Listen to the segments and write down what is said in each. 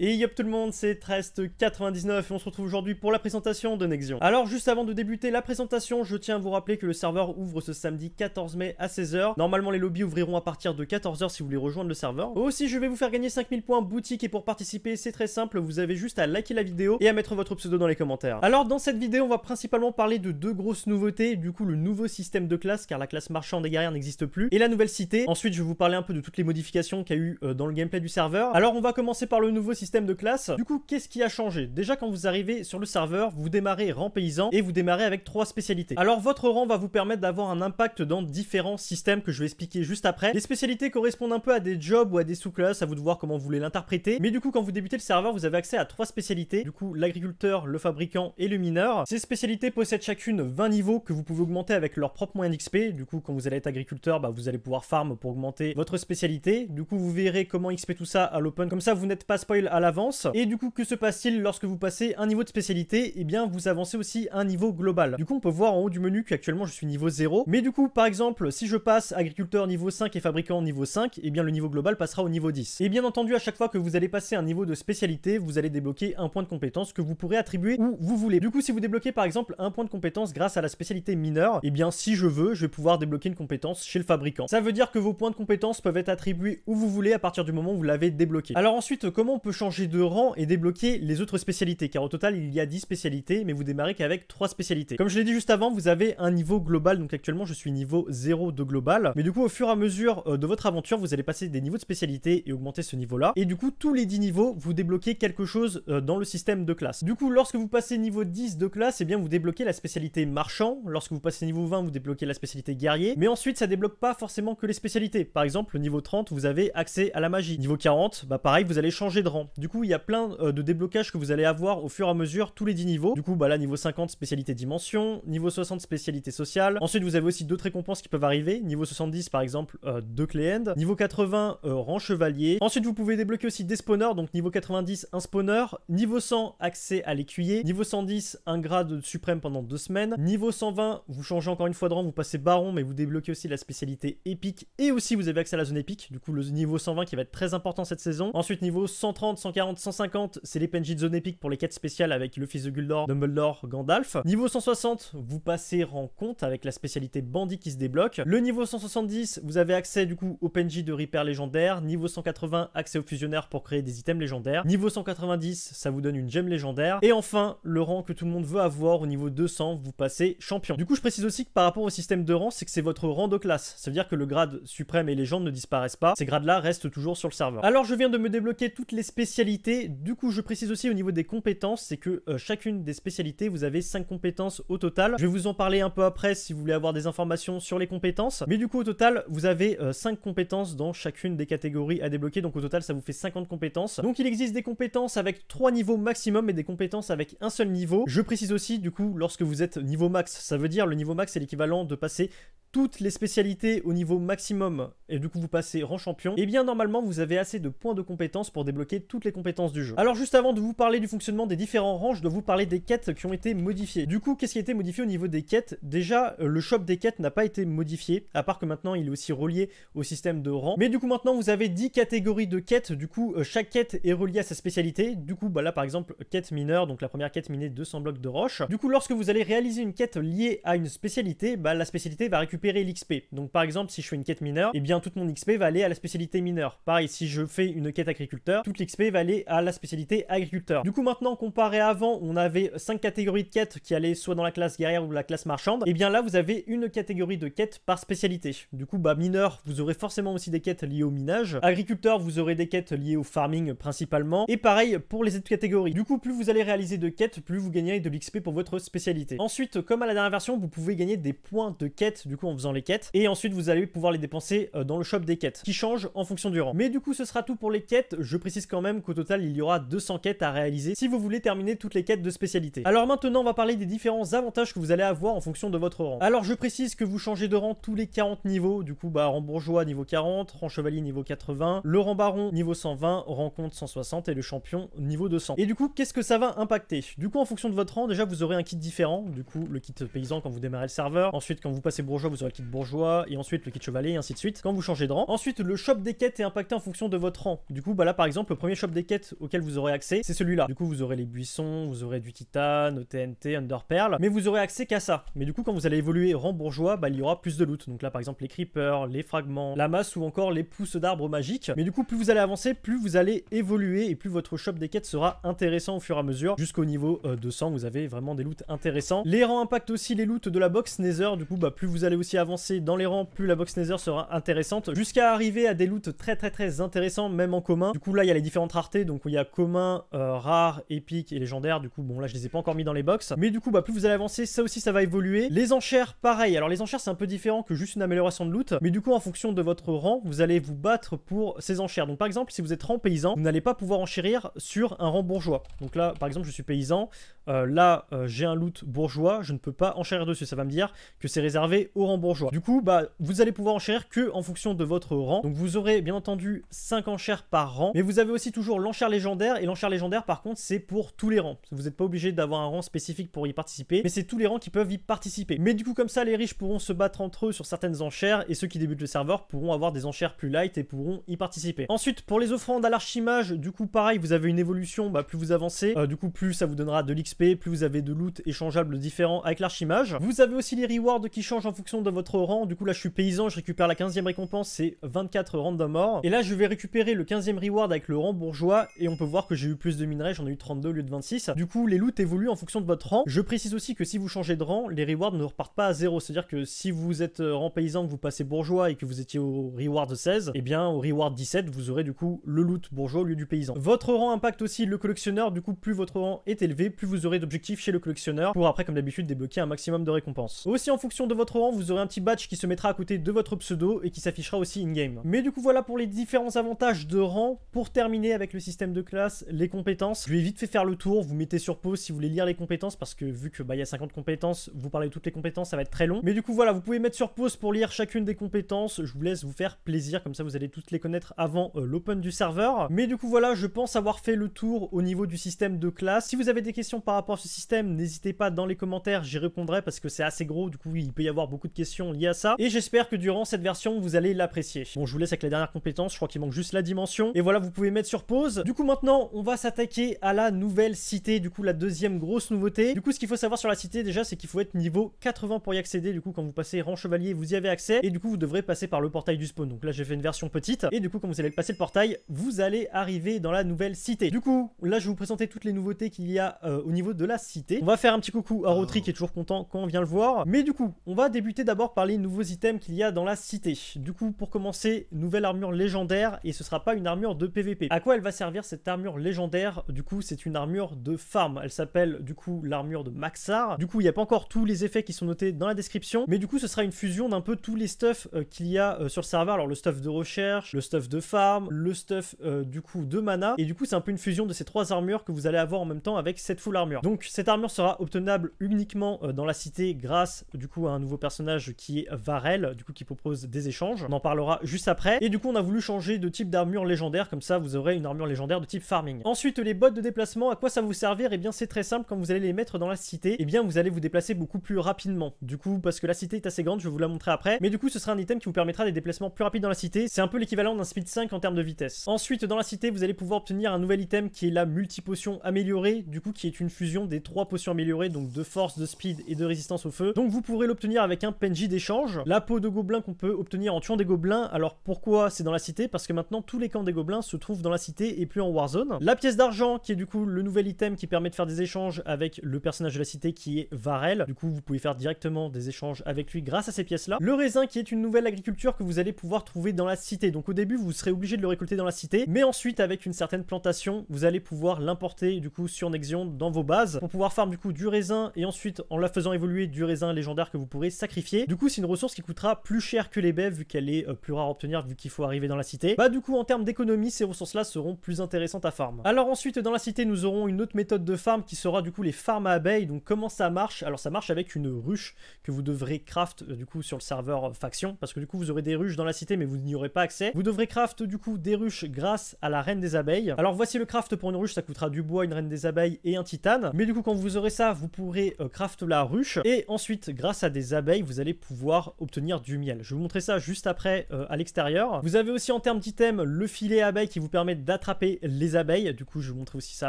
Et yop tout le monde, c'est Trest99 et on se retrouve aujourd'hui pour la présentation de Nexion. Alors juste avant de débuter la présentation, je tiens à vous rappeler que le serveur ouvre ce samedi 14 mai à 16h. Normalement les lobbies ouvriront à partir de 14h si vous voulez rejoindre le serveur. Aussi je vais vous faire gagner 5000 points boutique et pour participer c'est très simple, vous avez juste à liker la vidéo et à mettre votre pseudo dans les commentaires. Alors dans cette vidéo on va principalement parler de deux grosses nouveautés, du coup le nouveau système de classe car la classe marchande et guerrière n'existe plus, et la nouvelle cité. Ensuite je vais vous parler un peu de toutes les modifications qu'il y a eu euh, dans le gameplay du serveur. Alors on va commencer par le nouveau système de classe. Du coup, qu'est-ce qui a changé Déjà, quand vous arrivez sur le serveur, vous démarrez rang paysan et vous démarrez avec trois spécialités. Alors, votre rang va vous permettre d'avoir un impact dans différents systèmes que je vais expliquer juste après. Les spécialités correspondent un peu à des jobs ou à des sous-classes, à vous de voir comment vous voulez l'interpréter. Mais du coup, quand vous débutez le serveur, vous avez accès à trois spécialités. Du coup, l'agriculteur, le fabricant et le mineur. Ces spécialités possèdent chacune 20 niveaux que vous pouvez augmenter avec leur propre moyen d'XP. Du coup, quand vous allez être agriculteur, bah, vous allez pouvoir farm pour augmenter votre spécialité. Du coup, vous verrez comment XP tout ça à l'open. Comme ça, vous n'êtes pas spoil à l'avance. Et du coup, que se passe-t-il lorsque vous passez un niveau de spécialité et eh bien, vous avancez aussi un niveau global. Du coup, on peut voir en haut du menu qu'actuellement, je suis niveau 0. Mais du coup, par exemple, si je passe agriculteur niveau 5 et fabricant niveau 5, et eh bien, le niveau global passera au niveau 10. Et bien entendu, à chaque fois que vous allez passer un niveau de spécialité, vous allez débloquer un point de compétence que vous pourrez attribuer où vous voulez. Du coup, si vous débloquez par exemple un point de compétence grâce à la spécialité mineure, et eh bien, si je veux, je vais pouvoir débloquer une compétence chez le fabricant. Ça veut dire que vos points de compétence peuvent être attribués où vous voulez à partir du moment où vous l'avez débloqué. Alors ensuite, comment on peut changer changer de rang et débloquer les autres spécialités, car au total il y a 10 spécialités, mais vous démarrez qu'avec 3 spécialités. Comme je l'ai dit juste avant, vous avez un niveau global, donc actuellement je suis niveau 0 de global, mais du coup au fur et à mesure euh, de votre aventure, vous allez passer des niveaux de spécialité et augmenter ce niveau-là, et du coup tous les 10 niveaux, vous débloquez quelque chose euh, dans le système de classe. Du coup, lorsque vous passez niveau 10 de classe, et eh bien vous débloquez la spécialité marchand, lorsque vous passez niveau 20, vous débloquez la spécialité guerrier, mais ensuite ça débloque pas forcément que les spécialités. Par exemple, niveau 30, vous avez accès à la magie. Niveau 40, bah pareil, vous allez changer de rang. Du coup, il y a plein euh, de déblocages que vous allez avoir au fur et à mesure tous les 10 niveaux. Du coup, bah là, niveau 50, spécialité dimension. Niveau 60, spécialité sociale. Ensuite, vous avez aussi d'autres récompenses qui peuvent arriver. Niveau 70, par exemple, euh, deux Niveau 80, euh, rang chevalier. Ensuite, vous pouvez débloquer aussi des spawners. Donc, niveau 90, un spawner. Niveau 100, accès à l'écuyer. Niveau 110, un grade suprême pendant deux semaines. Niveau 120, vous changez encore une fois de rang, vous passez baron, mais vous débloquez aussi la spécialité épique. Et aussi, vous avez accès à la zone épique. Du coup, le niveau 120 qui va être très important cette saison. Ensuite, niveau 130, 140, 150, c'est les PNJ de zone épique pour les quêtes spéciales avec le fils de Guldor, Dumbledore, Gandalf. Niveau 160, vous passez rencontre avec la spécialité bandit qui se débloque. Le niveau 170, vous avez accès du coup au PNJ de Reaper légendaire. Niveau 180, accès au fusionnaire pour créer des items légendaires. Niveau 190, ça vous donne une gemme légendaire. Et enfin, le rang que tout le monde veut avoir au niveau 200, vous passez champion. Du coup, je précise aussi que par rapport au système de rang, c'est que c'est votre rang de classe. Ça veut dire que le grade suprême et légende ne disparaissent pas. Ces grades-là restent toujours sur le serveur. Alors, je viens de me débloquer toutes les spécialités spécialité Du coup, je précise aussi au niveau des compétences, c'est que euh, chacune des spécialités, vous avez 5 compétences au total. Je vais vous en parler un peu après si vous voulez avoir des informations sur les compétences. Mais du coup, au total, vous avez euh, cinq 5 compétences dans chacune des catégories à débloquer. Donc au total, ça vous fait 50 compétences. Donc il existe des compétences avec 3 niveaux maximum et des compétences avec un seul niveau. Je précise aussi, du coup, lorsque vous êtes niveau max, ça veut dire le niveau max, est l'équivalent de passer toutes les spécialités au niveau maximum et du coup vous passez rang champion, et eh bien normalement vous avez assez de points de compétences pour débloquer toutes les compétences du jeu. Alors juste avant de vous parler du fonctionnement des différents rangs, je dois vous parler des quêtes qui ont été modifiées. Du coup, qu'est-ce qui a été modifié au niveau des quêtes Déjà, euh, le shop des quêtes n'a pas été modifié, à part que maintenant il est aussi relié au système de rang. Mais du coup maintenant vous avez 10 catégories de quêtes, du coup euh, chaque quête est reliée à sa spécialité. Du coup, bah là par exemple, quête mineure, donc la première quête minée 200 blocs de roche. Du coup, lorsque vous allez réaliser une quête liée à une spécialité, bah la spécialité va récupérer l'XP. Donc par exemple, si je fais une quête mineure, et eh bien toute mon XP va aller à la spécialité mineure. Pareil, si je fais une quête agriculteur, toute l'XP va aller à la spécialité agriculteur. Du coup maintenant, comparé avant, on avait cinq catégories de quêtes qui allaient soit dans la classe guerrière ou la classe marchande, et eh bien là vous avez une catégorie de quêtes par spécialité. Du coup, bah mineur, vous aurez forcément aussi des quêtes liées au minage. Agriculteur, vous aurez des quêtes liées au farming principalement. Et pareil pour les autres catégories. Du coup, plus vous allez réaliser de quêtes, plus vous gagnez de l'XP pour votre spécialité. Ensuite, comme à la dernière version, vous pouvez gagner des points de quête du coup en faisant les quêtes. Et ensuite, vous allez pouvoir les dépenser euh, dans le shop des quêtes, qui change en fonction du rang. Mais du coup, ce sera tout pour les quêtes. Je précise quand même qu'au total, il y aura 200 quêtes à réaliser si vous voulez terminer toutes les quêtes de spécialité. Alors maintenant, on va parler des différents avantages que vous allez avoir en fonction de votre rang. Alors, je précise que vous changez de rang tous les 40 niveaux. Du coup, bah, rang bourgeois, niveau 40, rang chevalier, niveau 80, le rang baron, niveau 120, rang compte, 160 et le champion, niveau 200. Et du coup, qu'est-ce que ça va impacter Du coup, en fonction de votre rang, déjà, vous aurez un kit différent. Du coup, le kit paysan quand vous démarrez le serveur. Ensuite, quand vous passez bourgeois, vous vous aurez le kit bourgeois et ensuite le kit chevalier et ainsi de suite quand vous changez de rang. Ensuite, le shop des quêtes est impacté en fonction de votre rang. Du coup, bah là par exemple, le premier shop des quêtes auquel vous aurez accès, c'est celui-là. Du coup, vous aurez les buissons, vous aurez du titane, TNT, Underpearl, mais vous aurez accès qu'à ça. Mais du coup, quand vous allez évoluer rang bourgeois, bah il y aura plus de loot. Donc là par exemple, les creepers, les fragments, la masse ou encore les pousses d'arbres magiques. Mais du coup, plus vous allez avancer, plus vous allez évoluer et plus votre shop des quêtes sera intéressant au fur et à mesure. Jusqu'au niveau 200, euh, vous avez vraiment des loots intéressants. Les rangs impactent aussi les loots de la box Nether. Du coup, bah plus vous allez aussi avancer dans les rangs, plus la box nether sera intéressante, jusqu'à arriver à des loots très très très intéressants, même en commun. Du coup là il y a les différentes raretés, donc il y a commun, euh, rare, épique et légendaire, du coup bon là je les ai pas encore mis dans les box. Mais du coup bah plus vous allez avancer, ça aussi ça va évoluer. Les enchères, pareil, alors les enchères c'est un peu différent que juste une amélioration de loot, mais du coup en fonction de votre rang, vous allez vous battre pour ces enchères. Donc par exemple si vous êtes rang paysan, vous n'allez pas pouvoir enchérir sur un rang bourgeois. Donc là par exemple je suis paysan, euh, là euh, j'ai un loot bourgeois, je ne peux pas enchérir dessus, ça va me dire que c'est réservé au rang bourgeois. Du coup, bah, vous allez pouvoir enchérir que en fonction de votre rang. Donc vous aurez bien entendu 5 enchères par rang, mais vous avez aussi toujours l'enchère légendaire, et l'enchère légendaire par contre c'est pour tous les rangs. Vous n'êtes pas obligé d'avoir un rang spécifique pour y participer, mais c'est tous les rangs qui peuvent y participer. Mais du coup comme ça les riches pourront se battre entre eux sur certaines enchères, et ceux qui débutent le serveur pourront avoir des enchères plus light et pourront y participer. Ensuite pour les offrandes à l'archimage, du coup pareil vous avez une évolution, bah, plus vous avancez, euh, du coup plus ça vous donnera de l'XP, plus vous avez de loot échangeable différent avec l'archimage. Vous avez aussi les rewards qui changent en fonction de votre rang. Du coup, là, je suis paysan, je récupère la 15e récompense, c'est 24 random or. Et là, je vais récupérer le 15e reward avec le rang bourgeois, et on peut voir que j'ai eu plus de minerais, j'en ai eu 32 au lieu de 26. Du coup, les loots évoluent en fonction de votre rang. Je précise aussi que si vous changez de rang, les rewards ne repartent pas à zéro. C'est-à-dire que si vous êtes euh, rang paysan, que vous passez bourgeois et que vous étiez au reward 16, et eh bien, au reward 17, vous aurez du coup le loot bourgeois au lieu du paysan. Votre rang impacte aussi le collectionneur. Du coup, plus votre rang est élevé, plus vous aurez d'objectifs chez le collectionneur pour après, comme d'habitude, débloquer un maximum de récompenses. Aussi, en fonction de votre rang, vous aurez un petit badge qui se mettra à côté de votre pseudo et qui s'affichera aussi in-game. Mais du coup voilà pour les différents avantages de rang. Pour terminer avec le système de classe, les compétences, je lui ai vite fait faire le tour, vous mettez sur pause si vous voulez lire les compétences parce que vu que bah, il y a 50 compétences, vous parlez de toutes les compétences, ça va être très long. Mais du coup voilà, vous pouvez mettre sur pause pour lire chacune des compétences, je vous laisse vous faire plaisir, comme ça vous allez toutes les connaître avant euh, l'open du serveur. Mais du coup voilà, je pense avoir fait le tour au niveau du système de classe. Si vous avez des questions par rapport à ce système, n'hésitez pas dans les commentaires, j'y répondrai parce que c'est assez gros, du coup il peut y avoir beaucoup de questions liées à ça. Et j'espère que durant cette version, vous allez l'apprécier. Bon, je vous laisse avec la dernière compétence. Je crois qu'il manque juste la dimension. Et voilà, vous pouvez mettre sur pause. Du coup, maintenant, on va s'attaquer à la nouvelle cité. Du coup, la deuxième grosse nouveauté. Du coup, ce qu'il faut savoir sur la cité, déjà, c'est qu'il faut être niveau 80 pour y accéder. Du coup, quand vous passez rang chevalier, vous y avez accès. Et du coup, vous devrez passer par le portail du spawn. Donc là, j'ai fait une version petite. Et du coup, quand vous allez passer le portail, vous allez arriver dans la nouvelle cité. Du coup, là, je vais vous présenter toutes les nouveautés qu'il y a euh, au niveau de la cité. On va faire un petit coucou à ah. Rotri qui est toujours content quand on vient le voir. Mais du coup, on va débuter d'abord par les nouveaux items qu'il y a dans la cité. Du coup, pour commencer, nouvelle armure légendaire, et ce sera pas une armure de PVP. À quoi elle va servir cette armure légendaire Du coup, c'est une armure de farm. Elle s'appelle du coup l'armure de Maxar. Du coup, il n'y a pas encore tous les effets qui sont notés dans la description, mais du coup, ce sera une fusion d'un peu tous les stuff euh, qu'il y a euh, sur le serveur. Alors le stuff de recherche, le stuff de farm, le stuff euh, du coup de mana, et du coup, c'est un peu une fusion de ces trois armures que vous allez avoir en même temps avec cette full armure. Donc cette armure sera obtenable uniquement dans la cité grâce du coup à un nouveau personnage qui est Varel, du coup qui propose des échanges. On en parlera juste après. Et du coup on a voulu changer de type d'armure légendaire, comme ça vous aurez une armure légendaire de type farming. Ensuite les bottes de déplacement, à quoi ça vous servir Et eh bien c'est très simple, quand vous allez les mettre dans la cité, eh bien vous allez vous déplacer beaucoup plus rapidement. Du coup parce que la cité est assez grande, je vais vous la montrer après. Mais du coup ce sera un item qui vous permettra des déplacements plus rapides dans la cité. C'est un peu l'équivalent d'un speed 5 en termes de vitesse. Ensuite dans la cité vous allez pouvoir obtenir un nouvel item qui est la multipotion améliorée, du coup qui est une fusion des trois potions améliorées, donc de force, de speed et de résistance au feu. Donc vous pourrez l'obtenir avec un d'échange, la peau de gobelin qu'on peut obtenir en tuant des gobelins. Alors pourquoi c'est dans la cité Parce que maintenant tous les camps des gobelins se trouvent dans la cité et plus en Warzone. La pièce d'argent qui est du coup le nouvel item qui permet de faire des échanges avec le personnage de la cité qui est Varel. Du coup vous pouvez faire directement des échanges avec lui grâce à ces pièces là. Le raisin qui est une nouvelle agriculture que vous allez pouvoir trouver dans la cité. Donc au début vous serez obligé de le récolter dans la cité mais ensuite avec une certaine plantation vous allez pouvoir l'importer du coup sur Nexion dans vos bases pour pouvoir farm du coup du raisin et ensuite en la faisant évoluer du raisin légendaire que vous pourrez sacrifier du coup, c'est une ressource qui coûtera plus cher que les baies vu qu'elle est euh, plus rare à obtenir vu qu'il faut arriver dans la cité. Bah du coup, en termes d'économie, ces ressources-là seront plus intéressantes à farm. Alors ensuite, dans la cité, nous aurons une autre méthode de farm qui sera du coup les farms à abeilles. Donc comment ça marche Alors ça marche avec une ruche que vous devrez craft euh, du coup sur le serveur euh, faction parce que du coup vous aurez des ruches dans la cité mais vous n'y aurez pas accès. Vous devrez craft du coup des ruches grâce à la reine des abeilles. Alors voici le craft pour une ruche, ça coûtera du bois, une reine des abeilles et un titane. Mais du coup quand vous aurez ça, vous pourrez craft la ruche et ensuite grâce à des abeilles, vous allez pouvoir obtenir du miel. Je vais vous montrer ça juste après euh, à l'extérieur. Vous avez aussi en termes d'items le filet abeille qui vous permet d'attraper les abeilles. Du coup, je vais vous montrer aussi ça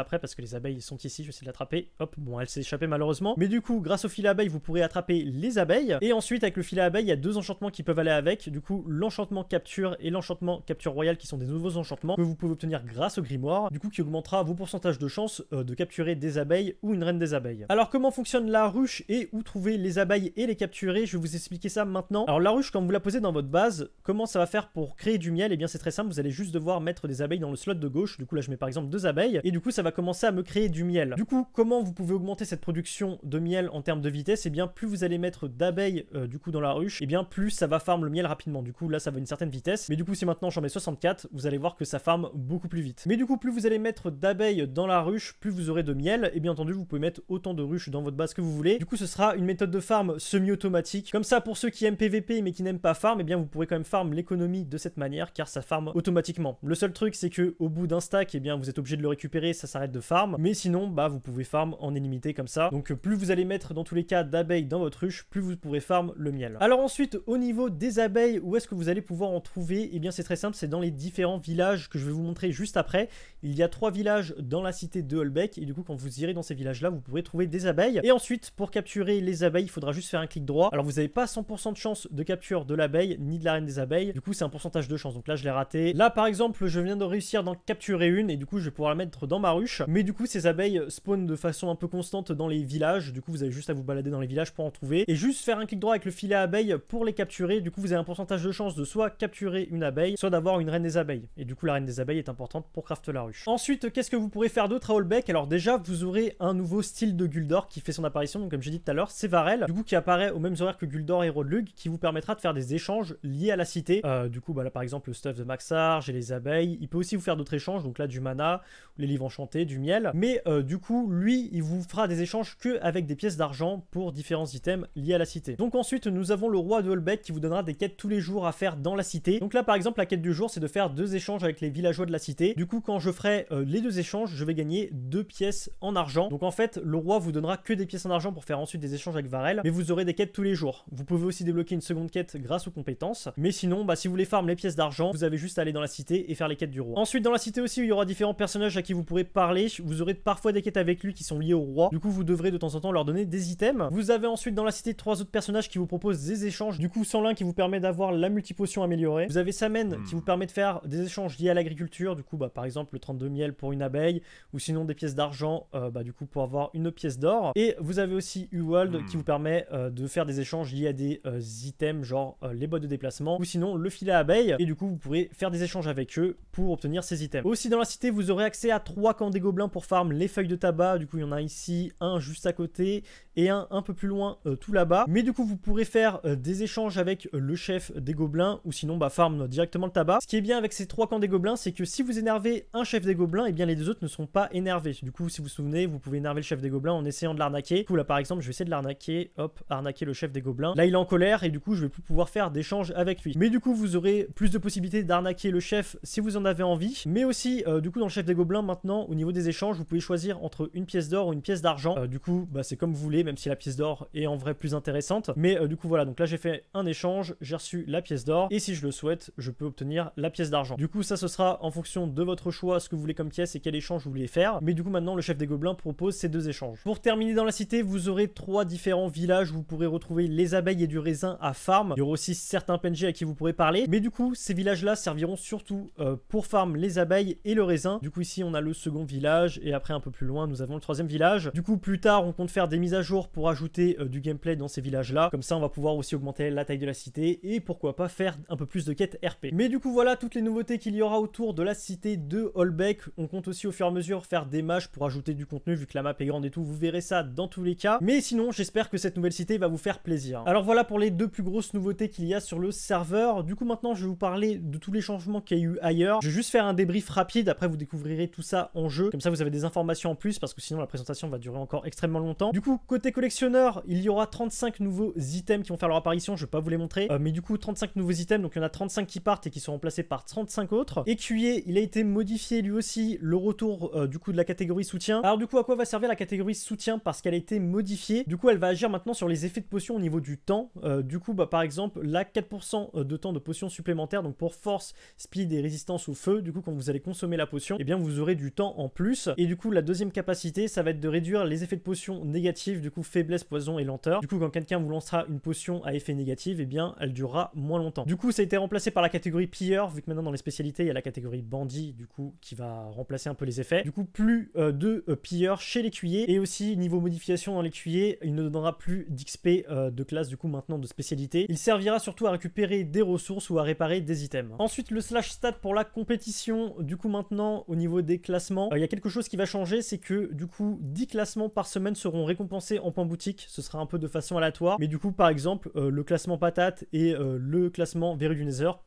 après parce que les abeilles sont ici. Je vais essayer de l'attraper. Hop, bon, elle s'est échappée malheureusement. Mais du coup, grâce au filet abeille, vous pourrez attraper les abeilles. Et ensuite, avec le filet abeille, il y a deux enchantements qui peuvent aller avec. Du coup, l'enchantement capture et l'enchantement capture royale qui sont des nouveaux enchantements que vous pouvez obtenir grâce au grimoire. Du coup, qui augmentera vos pourcentages de chances euh, de capturer des abeilles ou une reine des abeilles. Alors, comment fonctionne la ruche et où trouver les abeilles et les capturer Je vous expliquer ça maintenant. Alors la ruche, quand vous la posez dans votre base, comment ça va faire pour créer du miel et eh bien c'est très simple, vous allez juste devoir mettre des abeilles dans le slot de gauche. Du coup là je mets par exemple deux abeilles et du coup ça va commencer à me créer du miel. Du coup comment vous pouvez augmenter cette production de miel en termes de vitesse et eh bien plus vous allez mettre d'abeilles euh, du coup dans la ruche, et eh bien plus ça va farm le miel rapidement. Du coup là ça va une certaine vitesse. Mais du coup si maintenant j'en mets 64, vous allez voir que ça farm beaucoup plus vite. Mais du coup plus vous allez mettre d'abeilles dans la ruche, plus vous aurez de miel. Et bien entendu vous pouvez mettre autant de ruches dans votre base que vous voulez. Du coup ce sera une méthode de farm semi-automatique comme ça, pour ceux qui aiment PVP mais qui n'aiment pas farm, et eh bien vous pourrez quand même farm l'économie de cette manière car ça farm automatiquement. Le seul truc, c'est que au bout d'un stack, et eh bien vous êtes obligé de le récupérer, ça s'arrête de farm. Mais sinon, bah vous pouvez farm en illimité comme ça. Donc plus vous allez mettre dans tous les cas d'abeilles dans votre ruche, plus vous pourrez farm le miel. Alors ensuite, au niveau des abeilles, où est-ce que vous allez pouvoir en trouver et eh bien c'est très simple, c'est dans les différents villages que je vais vous montrer juste après. Il y a trois villages dans la cité de Holbeck et du coup quand vous irez dans ces villages là, vous pourrez trouver des abeilles. Et ensuite, pour capturer les abeilles, il faudra juste faire un clic droit. Alors vous avez pas 100% de chance de capture de l'abeille ni de la reine des abeilles. Du coup, c'est un pourcentage de chance. Donc là, je l'ai raté. Là, par exemple, je viens de réussir d'en capturer une et du coup, je vais pouvoir la mettre dans ma ruche. Mais du coup, ces abeilles spawnent de façon un peu constante dans les villages. Du coup, vous avez juste à vous balader dans les villages pour en trouver. Et juste faire un clic droit avec le filet abeille pour les capturer. Du coup, vous avez un pourcentage de chance de soit capturer une abeille, soit d'avoir une reine des abeilles. Et du coup, la reine des abeilles est importante pour crafter la ruche. Ensuite, qu'est-ce que vous pourrez faire d'autre à Holbeck Alors déjà, vous aurez un nouveau style de Guldor qui fait son apparition. Donc comme j'ai dit tout à l'heure, c'est Varel. Du coup, qui apparaît au même horaires que d'Or, Héros de Lug, qui vous permettra de faire des échanges liés à la cité. Euh, du coup, bah par exemple, le stuff de Maxar, j'ai les abeilles. Il peut aussi vous faire d'autres échanges, donc là, du mana, les livres enchantés, du miel. Mais euh, du coup, lui, il vous fera des échanges que avec des pièces d'argent pour différents items liés à la cité. Donc ensuite, nous avons le roi de Holbeck qui vous donnera des quêtes tous les jours à faire dans la cité. Donc là, par exemple, la quête du jour, c'est de faire deux échanges avec les villageois de la cité. Du coup, quand je ferai euh, les deux échanges, je vais gagner deux pièces en argent. Donc en fait, le roi vous donnera que des pièces en argent pour faire ensuite des échanges avec Varel, mais vous aurez des quêtes tous les jours. Vous pouvez aussi débloquer une seconde quête grâce aux compétences. Mais sinon, bah, si vous voulez farm les pièces d'argent, vous avez juste à aller dans la cité et faire les quêtes du roi. Ensuite, dans la cité aussi, il y aura différents personnages à qui vous pourrez parler. Vous aurez parfois des quêtes avec lui qui sont liées au roi. Du coup, vous devrez de temps en temps leur donner des items. Vous avez ensuite dans la cité trois autres personnages qui vous proposent des échanges. Du coup, sans l'un qui vous permet d'avoir la multipotion améliorée. Vous avez Samen hmm. qui vous permet de faire des échanges liés à l'agriculture. Du coup, bah, par exemple, le 32 miel pour une abeille ou sinon des pièces d'argent euh, bah, du coup pour avoir une pièce d'or. Et vous avez aussi Uwald hmm. qui vous permet euh, de faire des échanges il lié à des euh, items genre euh, les boîtes de déplacement ou sinon le filet à abeilles et du coup vous pourrez faire des échanges avec eux pour obtenir ces items. Aussi dans la cité vous aurez accès à trois camps des gobelins pour farm les feuilles de tabac, du coup il y en a ici un juste à côté et un un peu plus loin euh, tout là-bas mais du coup vous pourrez faire des échanges avec le chef des gobelins ou sinon bah farm directement le tabac. Ce qui est bien avec ces trois camps des gobelins c'est que si vous énervez un chef des gobelins et eh bien les deux autres ne sont pas énervés. Du coup si vous vous souvenez vous pouvez énerver le chef des gobelins en essayant de l'arnaquer. Du là par exemple je vais essayer de l'arnaquer, hop arnaquer le chef des gobelins Là, il est en colère et du coup, je vais plus pouvoir faire d'échanges avec lui. Mais du coup, vous aurez plus de possibilités d'arnaquer le chef si vous en avez envie. Mais aussi, euh, du coup, dans le chef des gobelins, maintenant, au niveau des échanges, vous pouvez choisir entre une pièce d'or ou une pièce d'argent. Euh, du coup, bah, c'est comme vous voulez, même si la pièce d'or est en vrai plus intéressante. Mais euh, du coup, voilà, donc là, j'ai fait un échange, j'ai reçu la pièce d'or et si je le souhaite, je peux obtenir la pièce d'argent. Du coup, ça, ce sera en fonction de votre choix, ce que vous voulez comme pièce et quel échange vous voulez faire. Mais du coup, maintenant, le chef des gobelins propose ces deux échanges. Pour terminer dans la cité, vous aurez trois différents villages où vous pourrez retrouver les abeilles et du raisin à farm. Il y aura aussi certains PNJ à qui vous pourrez parler. Mais du coup, ces villages-là serviront surtout euh, pour farm les abeilles et le raisin. Du coup, ici, on a le second village et après, un peu plus loin, nous avons le troisième village. Du coup, plus tard, on compte faire des mises à jour pour ajouter euh, du gameplay dans ces villages-là. Comme ça, on va pouvoir aussi augmenter la taille de la cité et pourquoi pas faire un peu plus de quêtes RP. Mais du coup, voilà toutes les nouveautés qu'il y aura autour de la cité de Holbeck. On compte aussi au fur et à mesure faire des matchs pour ajouter du contenu vu que la map est grande et tout. Vous verrez ça dans tous les cas. Mais sinon, j'espère que cette nouvelle cité va vous faire plaisir. Alors voilà pour les deux plus grosses nouveautés qu'il y a sur le serveur. Du coup maintenant je vais vous parler de tous les changements qu'il y a eu ailleurs. Je vais juste faire un débrief rapide, après vous découvrirez tout ça en jeu. Comme ça vous avez des informations en plus parce que sinon la présentation va durer encore extrêmement longtemps. Du coup côté collectionneur, il y aura 35 nouveaux items qui vont faire leur apparition, je vais pas vous les montrer. Euh, mais du coup 35 nouveaux items, donc il y en a 35 qui partent et qui sont remplacés par 35 autres. Écuyer, il a été modifié lui aussi le retour euh, du coup de la catégorie soutien. Alors du coup à quoi va servir la catégorie soutien parce qu'elle a été modifiée Du coup elle va agir maintenant sur les effets de potion au niveau du temps. Euh, du coup, bah, par exemple, la 4% euh, de temps de potion supplémentaire, donc pour force, speed et résistance au feu, du coup, quand vous allez consommer la potion, et eh bien, vous aurez du temps en plus. Et du coup, la deuxième capacité, ça va être de réduire les effets de potion négatifs, du coup, faiblesse, poison et lenteur. Du coup, quand quelqu'un vous lancera une potion à effet négatif, et eh bien, elle durera moins longtemps. Du coup, ça a été remplacé par la catégorie pilleur, vu que maintenant, dans les spécialités, il y a la catégorie bandit, du coup, qui va remplacer un peu les effets. Du coup, plus euh, de pilleurs chez l'écuyer, et aussi, niveau modification dans l'écuyer, il ne donnera plus d'XP de classe du coup maintenant de spécialité. Il servira surtout à récupérer des ressources ou à réparer des items. Ensuite le slash stat pour la compétition, du coup maintenant au niveau des classements, euh, il y a quelque chose qui va changer, c'est que du coup 10 classements par semaine seront récompensés en points boutique, ce sera un peu de façon aléatoire, mais du coup par exemple euh, le classement patate et euh, le classement verru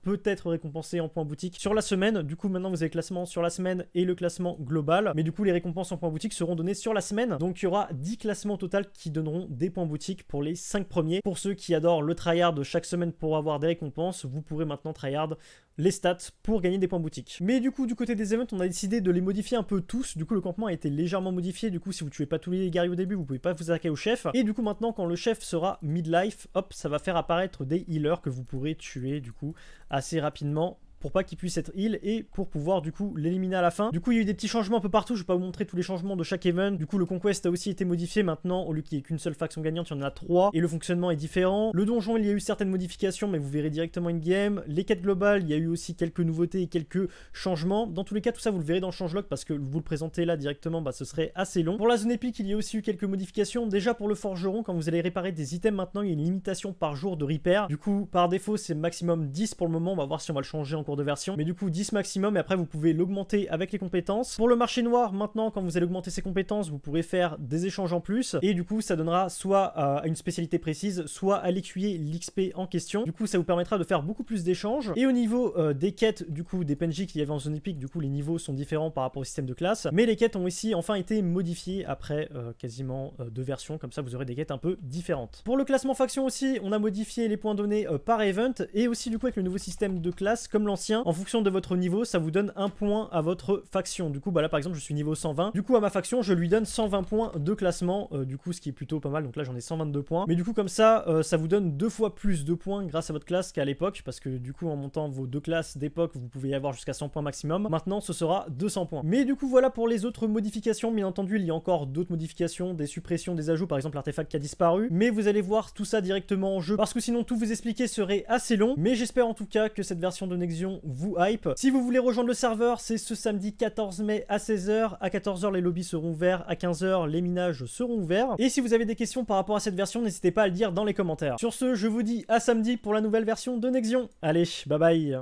peut être récompensé en points boutique sur la semaine, du coup maintenant vous avez le classement sur la semaine et le classement global, mais du coup les récompenses en points boutique seront données sur la semaine, donc il y aura 10 classements total qui donneront des points boutique pour les 5 premiers. Pour ceux qui adorent le tryhard chaque semaine pour avoir des récompenses, vous pourrez maintenant tryhard les stats pour gagner des points boutique. Mais du coup, du côté des events, on a décidé de les modifier un peu tous. Du coup, le campement a été légèrement modifié. Du coup, si vous tuez pas tous les guerriers au début, vous pouvez pas vous attaquer au chef. Et du coup, maintenant, quand le chef sera midlife, hop, ça va faire apparaître des healers que vous pourrez tuer, du coup, assez rapidement pour pas qu'il puisse être heal et pour pouvoir du coup l'éliminer à la fin. Du coup, il y a eu des petits changements un peu partout, je vais pas vous montrer tous les changements de chaque event. Du coup, le Conquest a aussi été modifié maintenant, au lieu qu'il y ait qu'une seule faction gagnante, il y en a trois et le fonctionnement est différent. Le donjon, il y a eu certaines modifications, mais vous verrez directement une game Les quêtes globales, il y a eu aussi quelques nouveautés et quelques changements. Dans tous les cas, tout ça, vous le verrez dans le changelog parce que vous le présentez là directement, bah, ce serait assez long. Pour la zone épique, il y a aussi eu quelques modifications. Déjà pour le forgeron, quand vous allez réparer des items maintenant, il y a une limitation par jour de repair. Du coup, par défaut, c'est maximum 10 pour le moment. On va voir si on va le changer encore de version. Mais du coup 10 maximum et après vous pouvez l'augmenter avec les compétences. Pour le marché noir, maintenant quand vous allez augmenter ses compétences, vous pourrez faire des échanges en plus. Et du coup ça donnera soit à euh, une spécialité précise, soit à l'écuyer l'XP en question. Du coup ça vous permettra de faire beaucoup plus d'échanges. Et au niveau euh, des quêtes du coup des PNJ qu'il y avait en zone épique, du coup les niveaux sont différents par rapport au système de classe. Mais les quêtes ont aussi enfin été modifiées après euh, quasiment deux versions. Comme ça vous aurez des quêtes un peu différentes. Pour le classement faction aussi, on a modifié les points donnés par event. Et aussi du coup avec le nouveau système de classe, comme l'ancien en fonction de votre niveau, ça vous donne un point à votre faction. Du coup, bah là par exemple, je suis niveau 120. Du coup, à ma faction, je lui donne 120 points de classement, euh, du coup, ce qui est plutôt pas mal. Donc là, j'en ai 122 points. Mais du coup, comme ça, euh, ça vous donne deux fois plus de points grâce à votre classe qu'à l'époque, parce que du coup, en montant vos deux classes d'époque, vous pouvez y avoir jusqu'à 100 points maximum. Maintenant, ce sera 200 points. Mais du coup, voilà pour les autres modifications. Bien entendu, il y a encore d'autres modifications, des suppressions, des ajouts, par exemple l'artefact qui a disparu. Mais vous allez voir tout ça directement en jeu, parce que sinon, tout vous expliquer serait assez long. Mais j'espère en tout cas que cette version de Nexion vous hype. Si vous voulez rejoindre le serveur, c'est ce samedi 14 mai à 16h. À 14h, les lobbies seront ouverts. À 15h, les minages seront ouverts. Et si vous avez des questions par rapport à cette version, n'hésitez pas à le dire dans les commentaires. Sur ce, je vous dis à samedi pour la nouvelle version de Nexion. Allez, bye bye